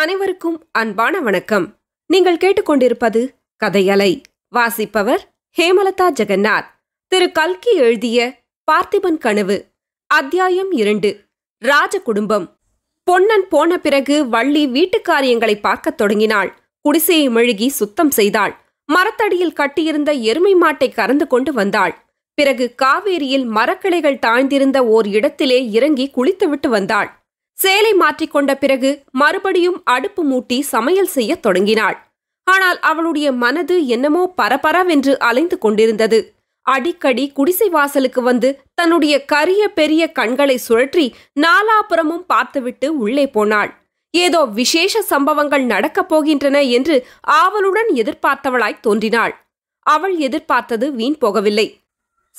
அனைவருக்கும் அன்பான வணக்கம் நீங்கள் கேட்டுக்கொண்டிருப்பது கதையலை வாசிப்பவர் ஹேமலதா ஜெகநாத் திரு கல்கி எழுதிய பார்த்திபன் கனவு அத்தியாயம் இரண்டு ராஜ குடும்பம் பொன்னன் போன பிறகு வள்ளி வீட்டு காரியங்களை பார்க்கத் தொடங்கினாள் குடிசையை மெழுகி சுத்தம் செய்தாள் மரத்தடியில் கட்டியிருந்த எருமை மாட்டை கறந்து கொண்டு வந்தாள் பிறகு காவேரியில் மரக்கிளைகள் தாழ்ந்திருந்த ஓர் இடத்திலே இறங்கி குளித்துவிட்டு வந்தாள் சேலை மாற்றிக்கொண்ட பிறகு மறுபடியும் அடுப்பு மூட்டி சமையல் செய்ய தொடங்கினாள் ஆனால் அவளுடைய மனது என்னமோ பரபரவென்று அலைந்து கொண்டிருந்தது அடிக்கடி குடிசை வாசலுக்கு வந்து தன்னுடைய கரிய பெரிய கண்களை சுழற்றி நாலாபுரமும் பார்த்துவிட்டு உள்ளே போனாள் ஏதோ விசேஷ சம்பவங்கள் நடக்கப் போகின்றன என்று ஆவலுடன் எதிர்பார்த்தவளாய் தோன்றினாள் அவள் எதிர்பார்த்தது வீண் போகவில்லை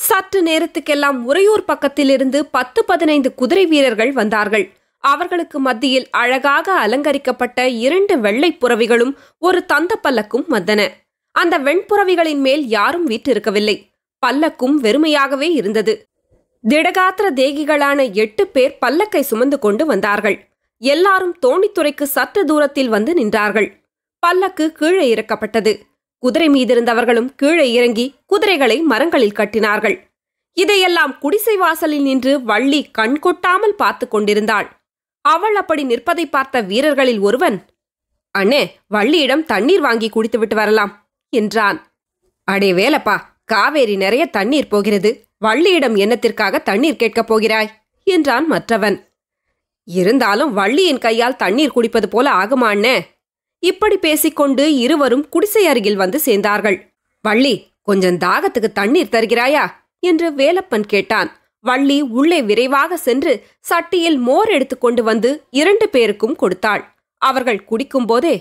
சற்று நேரத்துக்கெல்லாம் உறையூர் பக்கத்திலிருந்து பத்து பதினைந்து குதிரை வீரர்கள் வந்தார்கள் அவர்களுக்கு மத்தியில் அழகாக அலங்கரிக்கப்பட்ட இரண்டு வெள்ளை புறவிகளும் ஒரு தந்த பல்லக்கும் வந்தன அந்த வெண்புறவிகளின் மேல் யாரும் வீற்றிருக்கவில்லை பல்லக்கும் வெறுமையாகவே இருந்தது திடகாத்திர தேகிகளான எட்டு பேர் பல்லக்கை சுமந்து கொண்டு வந்தார்கள் எல்லாரும் தோணித்துறைக்கு சற்று தூரத்தில் வந்து நின்றார்கள் பல்லக்கு கீழே இறக்கப்பட்டது குதிரை மீதிருந்தவர்களும் கீழே இறங்கி குதிரைகளை மரங்களில் கட்டினார்கள் இதையெல்லாம் குடிசை வாசலில் நின்று வள்ளி கண்கொட்டாமல் பார்த்து கொண்டிருந்தாள் அவள் அப்படி நிற்பதை பார்த்த வீரர்களில் ஒருவன் அண்ணே வள்ளியிடம் தண்ணீர் வாங்கி குடித்துவிட்டு வரலாம் என்றான் அடே வேலப்பா காவேரி நிறைய தண்ணீர் போகிறது வள்ளியிடம் எண்ணத்திற்காக தண்ணீர் கேட்கப் போகிறாய் என்றான் மற்றவன் இருந்தாலும் வள்ளியின் கையால் தண்ணீர் குடிப்பது போல ஆகுமாண்ணே இப்படி பேசிக்கொண்டு இருவரும் குடிசை அருகில் வந்து சேர்ந்தார்கள் வள்ளி கொஞ்சம் தாகத்துக்கு தண்ணீர் தருகிறாயா என்று வேலப்பன் கேட்டான் வள்ளி உள்ளே விரைவாக சென்று சட்டியில் மோர் எடுத்துக்கொண்டு வந்து இரண்டு பேருக்கும் கொடுத்தாள் அவர்கள் குடிக்கும் போதே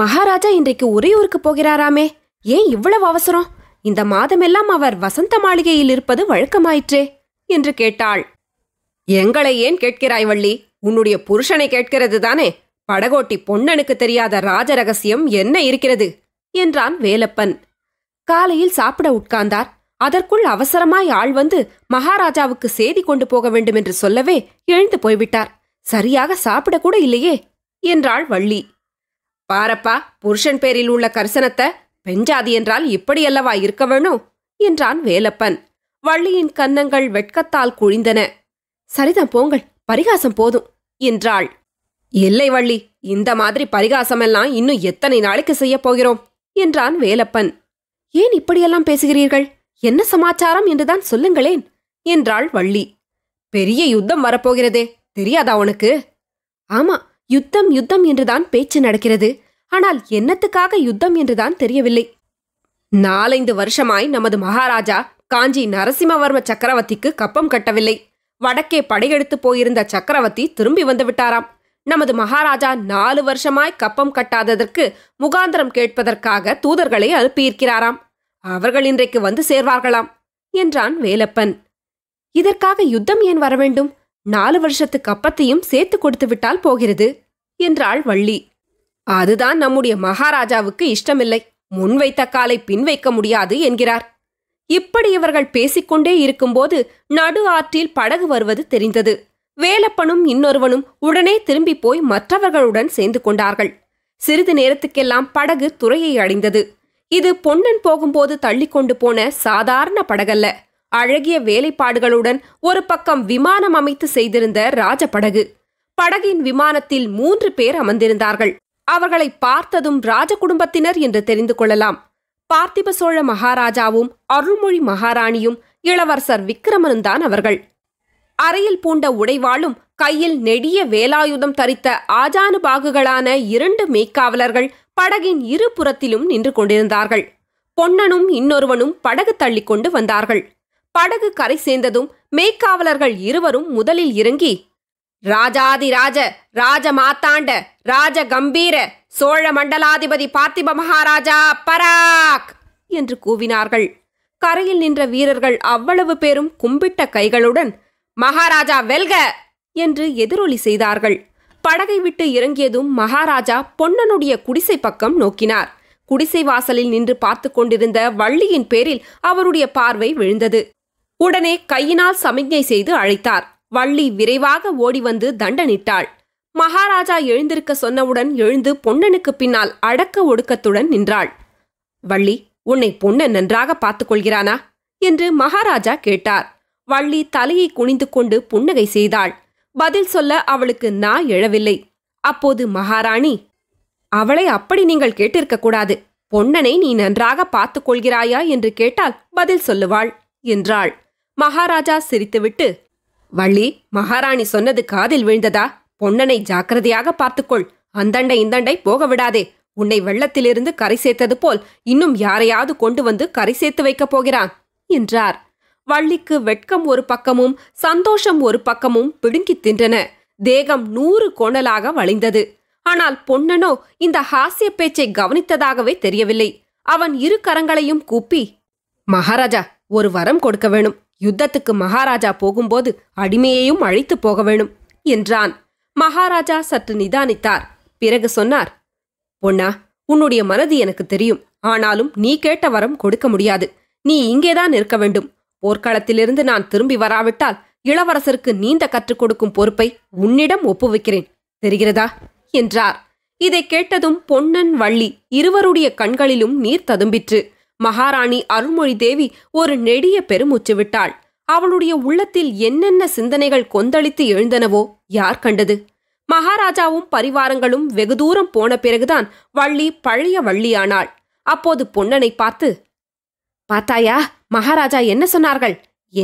மகாராஜா இன்றைக்கு உறையூருக்கு போகிறாராமே ஏன் இவ்வளவு அவசரம் இந்த மாதமெல்லாம் அவர் வசந்த மாளிகையில் இருப்பது வழக்கமாயிற்றே என்று கேட்டாள் எங்களை ஏன் கேட்கிறாய் வள்ளி உன்னுடைய புருஷனை கேட்கிறது தானே படகோட்டி பொன்னனுக்கு தெரியாத ராஜ ரகசியம் என்ன இருக்கிறது என்றான் வேலப்பன் காலையில் சாப்பிட உட்கார்ந்தார் அதற்குள் அவசரமாய் ஆள் வந்து மகாராஜாவுக்கு செய்தி கொண்டு போக வேண்டும் என்று சொல்லவே எழுந்து போய்விட்டார் சரியாக சாப்பிடக்கூட இல்லையே என்றாள் வள்ளி பாரப்பா புருஷன் பேரில் உள்ள கரிசனத்தை பெஞ்சாதி என்றால் இப்படியல்லவா இருக்க வேணும் என்றான் வேலப்பன் வள்ளியின் கன்னங்கள் வெட்கத்தால் குழிந்தன சரிதான் போங்கள் பரிகாசம் போதும் என்றாள் இல்லை வள்ளி இந்த மாதிரி பரிகாசமெல்லாம் இன்னும் எத்தனை நாளைக்கு செய்யப் போகிறோம் என்றான் வேலப்பன் ஏன் இப்படியெல்லாம் பேசுகிறீர்கள் என்ன சமாச்சாரம் என்றுதான் சொல்லுங்களேன் என்றாள் வள்ளி பெரிய யுத்தம் வரப்போகிறதே தெரியாதா உனக்கு ஆமா யுத்தம் யுத்தம் என்றுதான் பேச்சு நடக்கிறது ஆனால் என்னத்துக்காக யுத்தம் என்றுதான் தெரியவில்லை நாலைந்து வருஷமாய் நமது மகாராஜா காஞ்சி நரசிம்மவர்ம சக்கரவர்த்திக்கு கப்பம் கட்டவில்லை வடக்கே படையெடுத்து போயிருந்த சக்கரவர்த்தி திரும்பி வந்துவிட்டாராம் நமது மகாராஜா நாலு வருஷமாய் கப்பம் கட்டாததற்கு முகாந்திரம் கேட்பதற்காக தூதர்களை அனுப்பியிருக்கிறாராம் அவர்கள் இன்றைக்கு வந்து சேர்வார்களாம் என்றான் வேலப்பன் இதற்காக யுத்தம் ஏன் வரவேண்டும் நாலு வருஷத்து கப்பத்தையும் சேர்த்து கொடுத்து விட்டால் போகிறது என்றாள் வள்ளி அதுதான் நம்முடைய மகாராஜாவுக்கு இஷ்டமில்லை முன்வைத்த காலை பின்வைக்க முடியாது என்கிறார் இப்படி இவர்கள் பேசிக்கொண்டே இருக்கும்போது நடு ஆற்றில் படகு வருவது தெரிந்தது வேலப்பனும் இன்னொருவனும் உடனே திரும்பி போய் மற்றவர்களுடன் சேர்ந்து கொண்டார்கள் சிறிது நேரத்துக்கெல்லாம் படகு துறையை அடைந்தது இது பொன்னன் போகும்போது தள்ளி கொண்டு போன சாதாரண படகல்ல அழகிய வேலைப்பாடுகளுடன் ஒரு பக்கம் விமானம் அமைத்து செய்திருந்த ராஜபடகு படகின் விமானத்தில் மூன்று பேர் அமர்ந்திருந்தார்கள் அவர்களை பார்த்ததும் ராஜ குடும்பத்தினர் என்று தெரிந்து கொள்ளலாம் பார்த்திப சோழ மகாராஜாவும் அருள்மொழி மகாராணியும் இளவரசர் விக்ரமனும் தான் அவர்கள் அறையில் பூண்ட உடைவாளும் கையில் நெடிய வேலாயுதம் தரித்த ஆஜானுபாகுகளான இரண்டு மெய்க்காவலர்கள் படகின் இரு புறத்திலும் நின்று கொண்டிருந்தார்கள் பொன்னனும் இன்னொருவனும் படகு தள்ளி கொண்டு வந்தார்கள் படகு கரை சேர்ந்ததும் மேய்க்காவலர்கள் இருவரும் முதலில் இறங்கி ராஜாதிராஜ ராஜ மாத்தாண்ட ராஜ கம்பீர சோழ மண்டலாதிபதி பார்த்திப மகாராஜா பராக் என்று கூவினார்கள் கரையில் நின்ற வீரர்கள் அவ்வளவு பேரும் கும்பிட்ட கைகளுடன் மகாராஜா வெல்க என்று எதிரொலி செய்தார்கள் படகை விட்டு இறங்கியதும் மகாராஜா பொன்னனுடைய குடிசை பக்கம் நோக்கினார் குடிசை வாசலில் நின்று பார்த்து கொண்டிருந்த வள்ளியின் பேரில் அவருடைய பார்வை விழுந்தது உடனே கையினால் சமிக்ஞை செய்து அழைத்தார் வள்ளி விரைவாக ஓடி வந்து தண்டனிட்டாள் மகாராஜா எழுந்திருக்க சொன்னவுடன் எழுந்து பொன்னனுக்கு பின்னால் அடக்க ஒடுக்கத்துடன் நின்றாள் வள்ளி உன்னை பொன்னன் நன்றாக பார்த்துக்கொள்கிறானா என்று மகாராஜா கேட்டார் வள்ளி தலையை குனிந்து கொண்டு புன்னகை செய்தாள் பதில் சொல்ல அவளுக்கு நா எழவில்லை அப்போது மகாராணி அவளை அப்படி நீங்கள் கேட்டிருக்க கூடாது பொன்னனை நீ நன்றாக பார்த்துக் கொள்கிறாயா என்று கேட்டால் பதில் சொல்லுவாள் என்றாள் மகாராஜா சிரித்துவிட்டு வள்ளி மகாராணி சொன்னது காதில் விழுந்ததா பொன்னனை ஜாக்கிரதையாக பார்த்துக்கொள் அந்தண்டை இந்தண்டை போக விடாதே உன்னை வெள்ளத்திலிருந்து கரை சேர்த்தது போல் இன்னும் யாரையாவது கொண்டு வந்து கரை சேர்த்து வைக்கப் போகிறான் என்றார் வள்ளிக்கு வெட்கம் ஒரு பக்கமும் சந்தோஷம் ஒரு பக்கமும் பிடுங்கி தின்றன தேகம் நூறு கோணலாக வளைந்தது ஆனால் பொன்னனோ இந்த ஹாசிய பேச்சை கவனித்ததாகவே தெரியவில்லை அவன் இரு கரங்களையும் கூப்பி மகாராஜா ஒரு வரம் கொடுக்க வேணும் யுத்தத்துக்கு மகாராஜா போகும்போது அடிமையையும் அழைத்து போக வேணும் என்றான் மகாராஜா சற்று நிதானித்தார் பிறகு சொன்னார் பொன்னா உன்னுடைய மனது எனக்கு தெரியும் ஆனாலும் நீ கேட்ட வரம் கொடுக்க முடியாது நீ இங்கேதான் இருக்க வேண்டும் போர்க்களத்திலிருந்து நான் திரும்பி வராவிட்டால் இளவரசருக்கு நீந்த கற்றுக் கொடுக்கும் பொறுப்பை உன்னிடம் ஒப்புவிக்கிறேன் தெரிகிறதா என்றார் இதை கேட்டதும் பொன்னன் வள்ளி இருவருடைய கண்களிலும் நீர் ததும்பிற்று மகாராணி அருள்மொழி தேவி ஒரு நெடிய பெருமூச்சு விட்டாள் அவளுடைய உள்ளத்தில் என்னென்ன சிந்தனைகள் கொந்தளித்து எழுந்தனவோ யார் கண்டது மகாராஜாவும் பரிவாரங்களும் வெகு தூரம் போன பிறகுதான் வள்ளி பழைய வள்ளியானாள் அப்போது பொன்னனை பார்த்து பார்த்தாயா மகாராஜா என்ன சொன்னார்கள்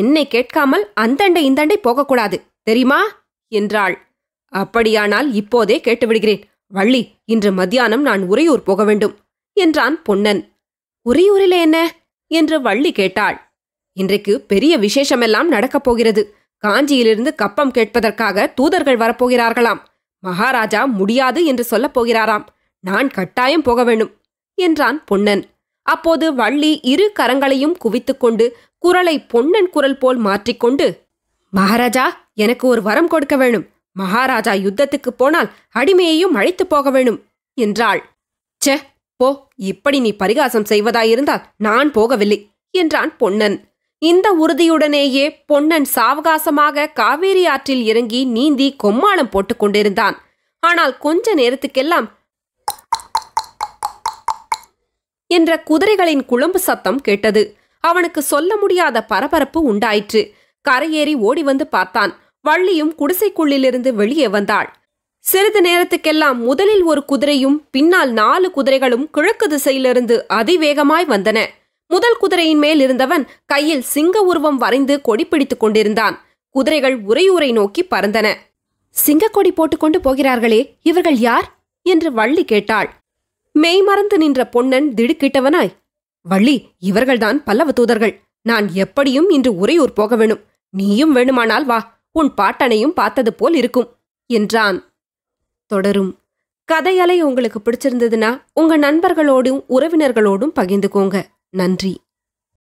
என்னை கேட்காமல் அந்தண்டை இந்தண்டை போகக்கூடாது தெரியுமா என்றாள் அப்படியானால் இப்போதே கேட்டுவிடுகிறேன் வள்ளி இன்று மத்தியானம் நான் உறையூர் போக வேண்டும் என்றான் பொன்னன் உறையூரிலே என்ன என்று வள்ளி கேட்டாள் இன்றைக்கு பெரிய விசேஷமெல்லாம் நடக்கப் போகிறது காஞ்சியிலிருந்து கப்பம் கேட்பதற்காக தூதர்கள் வரப்போகிறார்களாம் மகாராஜா முடியாது என்று சொல்லப் போகிறாராம் நான் கட்டாயம் போக வேண்டும் என்றான் பொன்னன் அப்போது வள்ளி இரு கரங்களையும் குவித்துக்கொண்டு குரலை பொன்னன் குரல் போல் மாற்றிக்கொண்டு மகாராஜா எனக்கு ஒரு வரம் கொடுக்க வேணும் மகாராஜா யுத்தத்துக்கு போனால் அடிமையையும் அழைத்து போக வேணும் என்றாள் செ போ இப்படி நீ பரிகாசம் செய்வதாயிருந்தால் நான் போகவில்லை என்றான் பொன்னன் இந்த உறுதியுடனேயே பொன்னன் சாவகாசமாக காவேரி ஆற்றில் இறங்கி நீந்தி கொம்மாளம் போட்டுக் கொண்டிருந்தான் ஆனால் கொஞ்ச நேரத்துக்கெல்லாம் என்ற குதிரைகளின் குழம்பு சத்தம் கேட்டது அவனுக்கு சொல்ல முடியாத பரபரப்பு உண்டாயிற்று கரையேறி ஓடி வந்து பார்த்தான் வள்ளியும் குடிசைக்குள்ளிலிருந்து வெளியே வந்தாள் சிறிது நேரத்துக்கெல்லாம் முதலில் ஒரு குதிரையும் பின்னால் நாலு குதிரைகளும் கிழக்கு திசையிலிருந்து அதிவேகமாய் வந்தன முதல் குதிரையின் மேல் இருந்தவன் கையில் சிங்க உருவம் வரைந்து கொடி பிடித்துக் கொண்டிருந்தான் குதிரைகள் உரையூரை நோக்கி பறந்தன சிங்கக்கொடி போட்டுக்கொண்டு போகிறார்களே இவர்கள் யார் என்று வள்ளி கேட்டாள் மெய்மறந்து நின்ற பொன்னன் திடுக்கிட்டவனாய் வள்ளி இவர்கள்தான் பல்லவ தூதர்கள் நான் எப்படியும் இன்று உறையூர் போக வேணும் நீயும் வேணுமானால் வா உன் பாட்டனையும் பார்த்தது போல் இருக்கும் என்றான் தொடரும் கதையலை உங்களுக்கு பிடிச்சிருந்ததுன்னா உங்க நண்பர்களோடும் உறவினர்களோடும் பகிர்ந்துக்கோங்க நன்றி